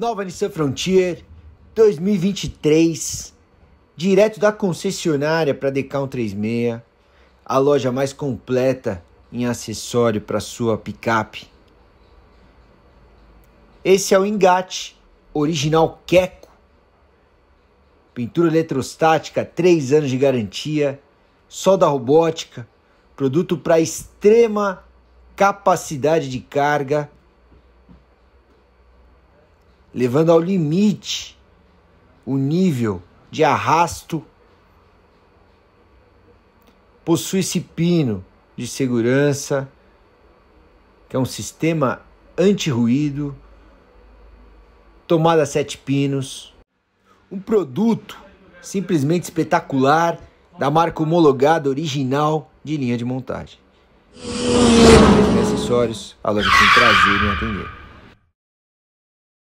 Nova Nissan Frontier 2023, direto da concessionária para Decal 36, a loja mais completa em acessório para sua picape. Esse é o engate original Queco, pintura eletrostática, 3 anos de garantia, solda robótica, produto para extrema capacidade de carga levando ao limite o nível de arrasto, possui esse pino de segurança, que é um sistema anti-ruído, tomada sete pinos, um produto simplesmente espetacular da marca homologada original de linha de montagem. Acessórios, a loja tem prazer em atender.